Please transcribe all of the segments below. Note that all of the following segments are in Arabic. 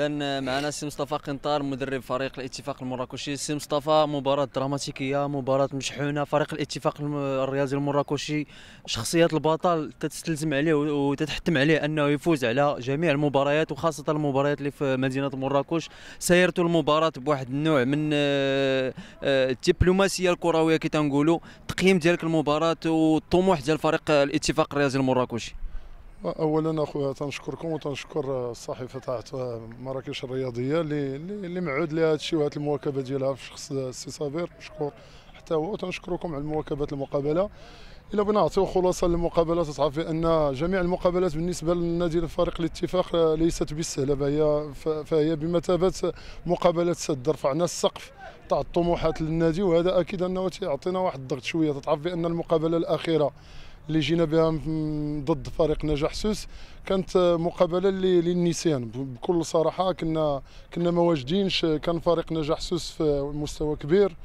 اذا معنا سي مصطفى قنطار مدرب فريق الاتفاق المراكشي سي مصطفى مباراه دراماتيكيه مباراه مشحونه فريق الاتفاق الرياضي المراكشي شخصيه البطل تتستلزم عليه وتتحتم عليه انه يفوز على جميع المباريات وخاصه المباريات اللي في مدينه مراكش سيرت المباراه بواحد النوع من آه، آه، الدبلوماسيه الكرويه كي تنقولوا تقييم ديالك المباراه والطموح ديال فريق الاتفاق الرياضي المراكشي اولا اخويا تنشكركم وتنشكر الصحيفه تاعت مراكش الرياضيه اللي اللي معود لها هذا الشيء وهذه المواكبه ديالها في شخص السي صابر مشكور حتى هو وتنشكركم على المواكبه المقابله الا بغينا نعطيو خلاصه للمقابله تتعرف ان جميع المقابلات بالنسبه للنادي الفريق الاتفاق ليست بالسهله فهي فهي بمثابه مقابله سد رفعنا السقف تاع الطموحات للنادي وهذا اكيد انه تيعطينا واحد الضغط شويه تتعرف بان المقابله الاخيره اللي جينا بها ضد فريق نجاح سوس كانت مقابله للنسيان بكل صراحه كنا كنا ما واجدينش كان فريق نجاح سوس في مستوى كبير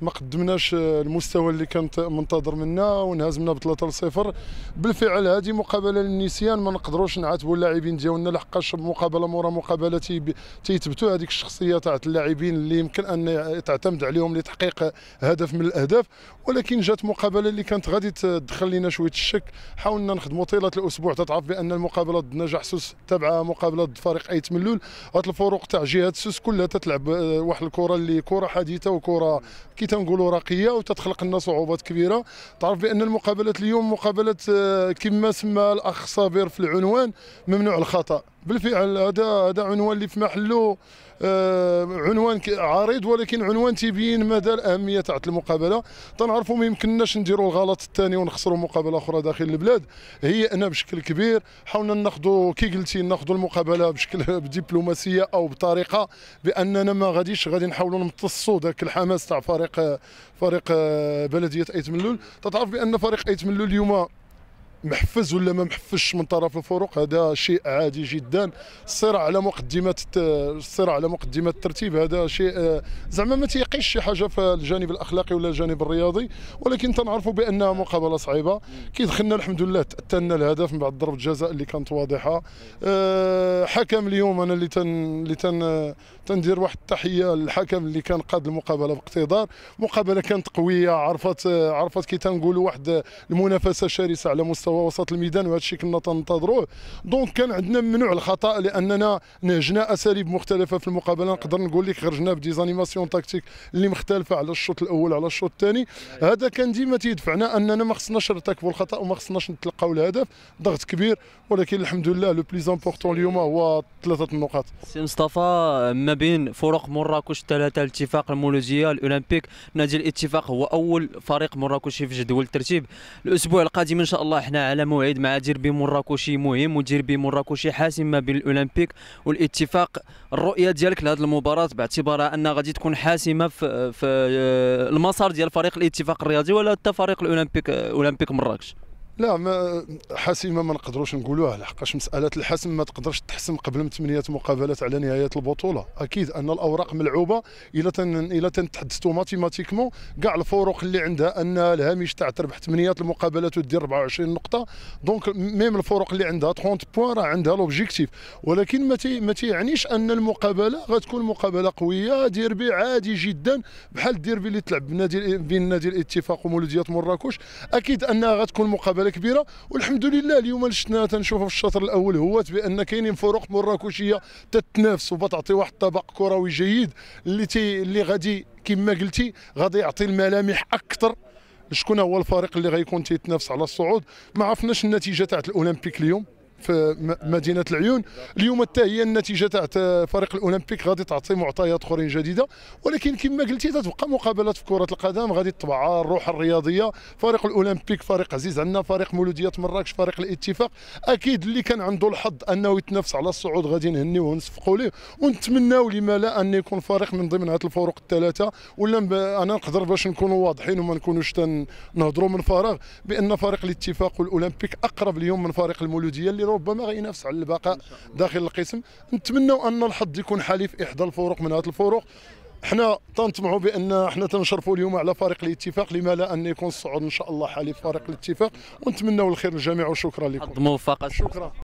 ما قدمناش المستوى اللي كان منتظر منا وانهزمنا ب 3 0 بالفعل هذه مقابله للنسيان ما نقدروش نعاتبوا اللاعبين ديالنا لحقاش مقابله مورا مقابله تيثبتوا هذيك الشخصيه تاع اللاعبين اللي يمكن ان تعتمد عليهم لتحقيق هدف من الاهداف ولكن جات مقابله اللي كانت غادي تدخل لنا شويه الشك حاولنا نخدموا طيله الاسبوع تتعرف بان المقابله ضد نجاح سوس تابعه مقابله ضد فريق ايت ملول هاد الفروق تاع جهه سوس كلها تتلعب آه، واحد الكره اللي كره حديثه وكره كي تنقولوا راقيه وتتخلق لنا صعوبات كبيره تعرف بان المقابله اليوم مقابله آه، كما سمى الاخ صابر في العنوان ممنوع الخطا بالفعل هذا هذا عنوان اللي في محله آه، عنوان عريض ولكن عنوان تيبين مدى الاهميه تاع المقابله تنعرفوا ما يمكنناش نديروا الغلط الثاني ونخسروا مقابله اخرى داخل البلاد هيئنا بشكل كبير حاولنا ناخذوا كي قلتي ناخذوا المقابله بشكل بدبلوماسيه او بطريقه باننا ما غاديش غادي نحاولوا نمتصوا ذاك الحماس تاع فريق فريق آه، بلديه ايت ملول تتعرف بان فريق ايت ملول اليوم محفز ولا ما محفزش من طرف الفرق هذا شيء عادي جدا الصراع على مقدمه الصراع على مقدمه الترتيب هذا شيء آه، زعما ما تيقيش شي حاجه في الجانب الاخلاقي ولا الجانب الرياضي ولكن تنعرفوا بانها مقابله صعيبه كي دخلنا الحمد لله تاتنا الهدف من بعد ضربه جزاء اللي كانت واضحه آه، حكم اليوم انا اللي تن اللي تن تندير واحد التحيه للحكم اللي كان قاد المقابله باقتدار مقابله كانت قويه عرفت آه، عرفت كي تنقولوا واحد المنافسه شرسه على مستوى هو وسط الميدان وهذا الشيء كنا تنتظروه دونك كان عندنا ممنوع الخطا لاننا نهجنا اساليب مختلفه في المقابله نقدر نقول لك خرجنا بديزانيماسيون تاكتيك اللي مختلفه على الشوط الاول على الشوط الثاني هذا كان ديما تيدفعنا اننا ما خصناش نرتكبوا الخطا وما خصناش نتلقاو الهدف ضغط كبير ولكن الحمد لله لو بليز امبورتون اليوم هو ثلاثه النقاط سي مصطفى ما بين فرق مراكش الثلاثه الاتفاق المولوجيه الاولمبيك نادي الاتفاق هو اول فريق مراكشي في جدول الترتيب الاسبوع القادم ان شاء الله احنا على موعد مع ديربي مراكشي مهم وديربي مراكشي حاسم ما بين الاولمبيك والاتفاق الرؤيه ديالك لهذه المباراه باعتبارها انها غادي تكون حاسمه في, في آه، المسار ديال فريق الاتفاق الرياضي ولا حتى فريق الاولمبيك آه، اولمبيك مراكش لا ما حاسمه ما نقدروش نقولوها لحقاش مساله الحسم ما تقدرش تحسم قبل من ثمانيه مقابلات على نهايه البطوله اكيد ان الاوراق ملعوبه الا تن الا تحدثتوا ماتيماتيكمون كاع الفرق اللي عندها ان الهامش تاع تربح ثمانيه المقابلات ودير 24 نقطه دونك ميم الفرق اللي عندها 30 بوان راه عندها لوبجيكتيف ولكن ما تي ما تيعنيش ان المقابله غتكون مقابله قويه ديربي عادي جدا بحال الديربي اللي تلعب بين نادي الاتفاق ومولوديه مراكش اكيد انها غتكون مقابله مقابله كبيره والحمد لله اليوم شفنا تنشوفوا في الشوط الاول هوات بان كاينين فرق مراكشيه تتنافس وبتعطي واحد الطبق كروي جيد اللي تي اللي غادي كما قلتي غادي يعطي الملامح اكثر شكون هو الفريق اللي غيكون تيتنافس على الصعود ما عرفناش النتيجه تاعت الاولمبيك اليوم في مدينه العيون اليوم حتى هي النتيجه تاع فريق الاولمبيك غادي تعطي معطيات اخرين جديده ولكن كما قلتي تتبقى مقابلات في كره القدم غادي تطبع الروح الرياضيه فريق الاولمبيك فريق عزيز عندنا فريق مولوديه مراكش فريق الاتفاق اكيد اللي كان عنده الحظ انه يتنافس على الصعود غادي نهنيه ونصفقوا ليه ونتمناو لما لا ان يكون فريق من ضمن هذه الفرق الثلاثه ولا انا نقدر باش نكونوا واضحين وما نكونوش نهضروا من فراغ بان فريق الاتفاق والاولمبيك اقرب اليوم من فريق المولوديه اللي ربما غينافس على البقاء داخل القسم نتمنوا ان الحظ يكون حليف احدى الفرق من هذه الفرق حنا تنطمعوا بان حنا تنشرفوا اليوم على فريق الاتفاق لما لا ان يكون الصعود ان شاء الله حليف فريق الاتفاق ونتمنوا الخير للجميع وشكرا لكم موفقه شكرا